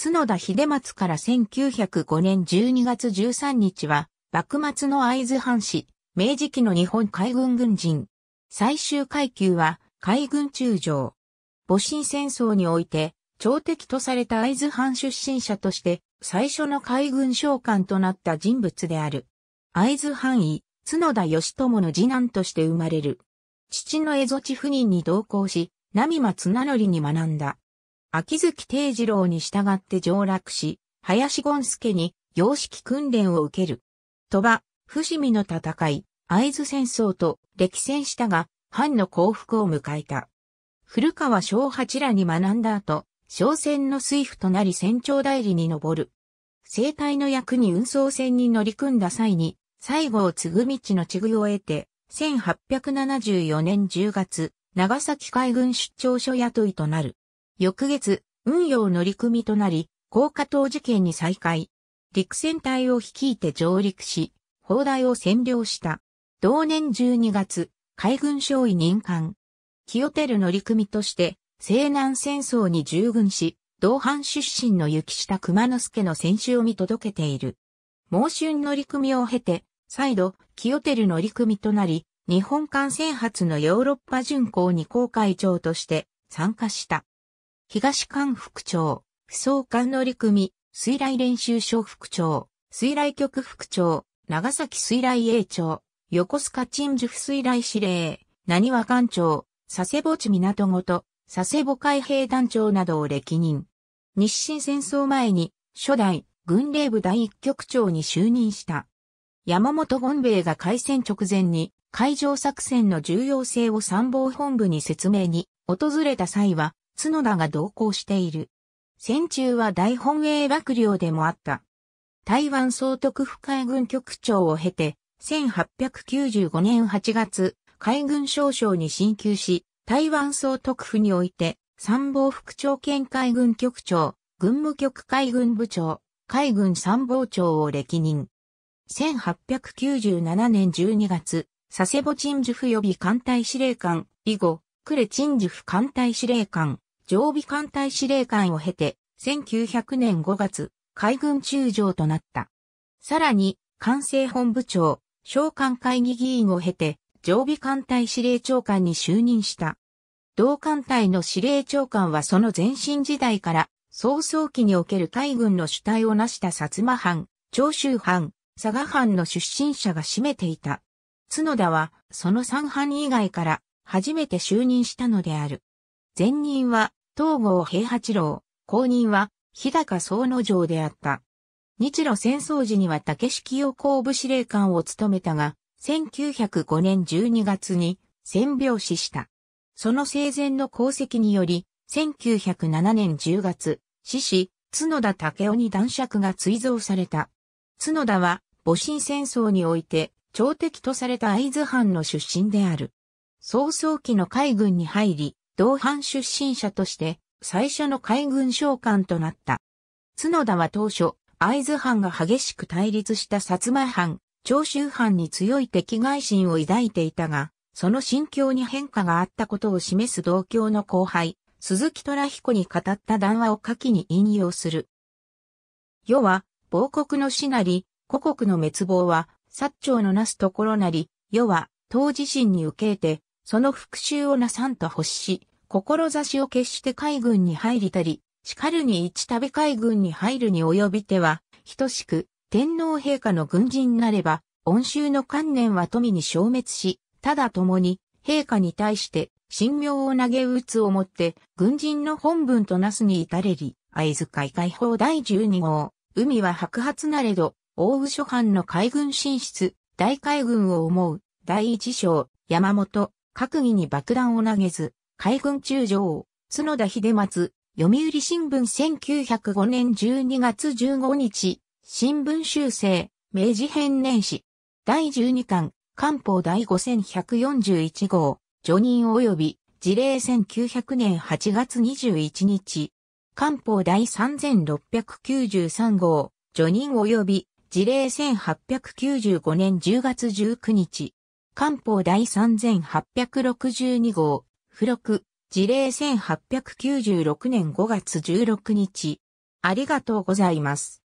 角田秀松から1905年12月13日は、幕末の会津藩士、明治期の日本海軍軍人。最終階級は、海軍中将。戊辰戦争において、朝敵とされた会津藩出身者として、最初の海軍将官となった人物である。会津藩医、角田義友の次男として生まれる。父の蝦夷地夫人に同行し、松間綱則に学んだ。秋月定次郎に従って上洛し、林権助に様式訓練を受ける。鳥羽、伏見の戦い、会津戦争と歴戦したが、藩の降伏を迎えた。古川昭八らに学んだ後、商船の水夫となり船長代理に上る。生態の役に運送船に乗り組んだ際に、西郷継ぐ道の地具を得て、1874年10月、長崎海軍出張所雇いとなる。翌月、運用乗組となり、高架島事件に再開。陸戦隊を率いて上陸し、砲台を占領した。同年12月、海軍少尉任官。清テル乗組として、西南戦争に従軍し、同伴出身の雪下熊之助の戦死を見届けている。猛春乗組を経て、再度、清テル乗組となり、日本艦船発のヨーロッパ巡航に航海長として参加した。東館副長、不相艦乗組、水雷練習所副長、水雷局副長、長崎水雷営長、横須賀鎮守府水雷司令、何和艦長、佐世保地港ごと、佐世保海兵団長などを歴任。日清戦争前に、初代、軍令部第一局長に就任した。山本権兵衛が開戦直前に、海上作戦の重要性を参謀本部に説明に、訪れた際は、角田が同行している。戦中は大本営幕僚でもあった。台湾総督府海軍局長を経て、1895年8月、海軍少将に進級し、台湾総督府において、参謀副長兼海軍局長、軍務局海軍部長、海軍参謀長を歴任。1897年12月、佐世保鎮守府予備艦隊司令官、以後、呉鎮守府艦隊司令官、常備艦隊司令官を経て、1900年5月、海軍中将となった。さらに、管制本部長、召喚会議議員を経て、常備艦隊司令長官に就任した。同艦隊の司令長官はその前身時代から、早々期における海軍の主体を成した薩摩藩、長州藩、佐賀藩の出身者が占めていた。角田は、その三藩以外から、初めて就任したのである。前任は、東郷平八郎、後任は、日高総之城であった。日露戦争時には竹式予行部司令官を務めたが、1905年12月に戦病死した。その生前の功績により、1907年10月、死し、角田武雄に男爵が追贈された。角田は、戊辰戦争において、朝敵とされた合津藩の出身である。早々期の海軍に入り、同藩出身者として最初の海軍将官となった。角田は当初、会津藩が激しく対立した薩摩藩、長州藩に強い敵外心を抱いていたが、その心境に変化があったことを示す同郷の後輩、鈴木虎彦に語った談話を下記に引用する。世は、亡国の死なり、故国の滅亡は、薩長のなすところなり、世は、当自身に受けて、その復讐をなさんと欲し、志を決して海軍に入りたり、しかるに一度海軍に入るに及びては、等しく、天皇陛下の軍人なれば、恩衆の観念は富に消滅し、ただ共に、陛下に対して、神妙を投げ打つをもって、軍人の本文となすに至れり、合図海解放第十二号、海は白髪なれど、大宇諸藩の海軍進出、大海軍を思う、第一章、山本、閣議に爆弾を投げず、海軍中将、角田秀松、読売新聞1905年12月15日、新聞修正、明治編年史。第12巻、官報第5141号、除任及び、事例1900年8月21日。官報第3693号、除任及び、事例1895年10月19日。官報第3862号、付録、事例1896年5月16日。ありがとうございます。